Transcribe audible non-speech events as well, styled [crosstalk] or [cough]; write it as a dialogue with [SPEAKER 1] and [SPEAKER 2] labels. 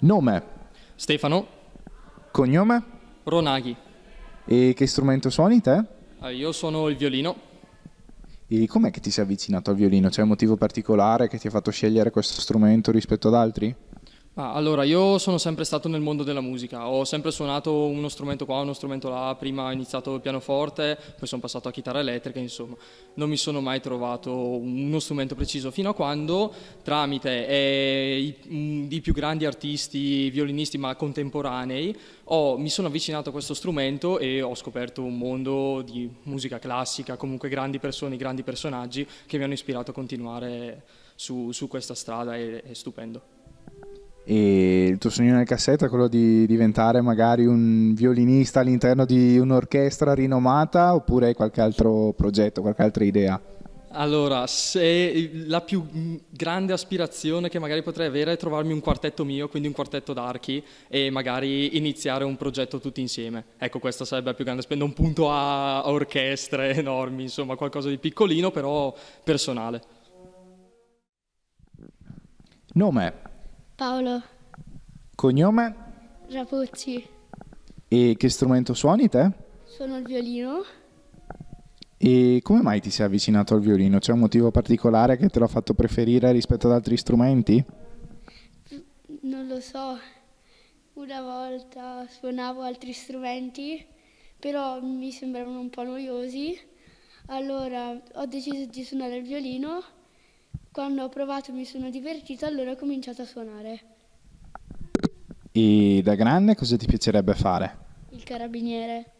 [SPEAKER 1] Nome? Stefano. Cognome? Ronaghi. E che strumento suoni te?
[SPEAKER 2] Eh, io suono il violino.
[SPEAKER 1] E com'è che ti sei avvicinato al violino? C'è un motivo particolare che ti ha fatto scegliere questo strumento rispetto ad altri?
[SPEAKER 2] allora, io sono sempre stato nel mondo della musica, ho sempre suonato uno strumento qua, uno strumento là, prima ho iniziato il pianoforte, poi sono passato a chitarra elettrica, insomma, non mi sono mai trovato uno strumento preciso, fino a quando tramite eh, i, mm, i, più grandi artisti, violinisti ma contemporanei, ho, mi sono avvicinato a questo strumento e ho scoperto un mondo di musica classica, comunque grandi persone, grandi personaggi che mi hanno ispirato a continuare su, su questa strada, è, è stupendo.
[SPEAKER 1] E il tuo sogno nel cassetto è quello di diventare magari un violinista all'interno di un'orchestra rinomata oppure hai qualche altro progetto, qualche altra idea?
[SPEAKER 2] Allora, se la più grande aspirazione che magari potrei avere è trovarmi un quartetto mio, quindi un quartetto d'archi, e magari iniziare un progetto tutti insieme. Ecco, questa sarebbe la più grande aspirazione, non punto a orchestre [laughs] enormi, insomma, qualcosa di piccolino, però personale.
[SPEAKER 1] Nome? Paolo. Cognome?
[SPEAKER 3] Rapozzi.
[SPEAKER 1] E che strumento suoni te?
[SPEAKER 3] Suono il violino.
[SPEAKER 1] E come mai ti sei avvicinato al violino? C'è un motivo particolare che te l'ha fatto preferire rispetto ad altri strumenti?
[SPEAKER 3] Non lo so. Una volta suonavo altri strumenti, però mi sembravano un po' noiosi. Allora ho deciso di suonare il violino quando ho provato e mi sono divertito, allora ho cominciato a suonare.
[SPEAKER 1] E da grande cosa ti piacerebbe fare?
[SPEAKER 3] Il carabiniere.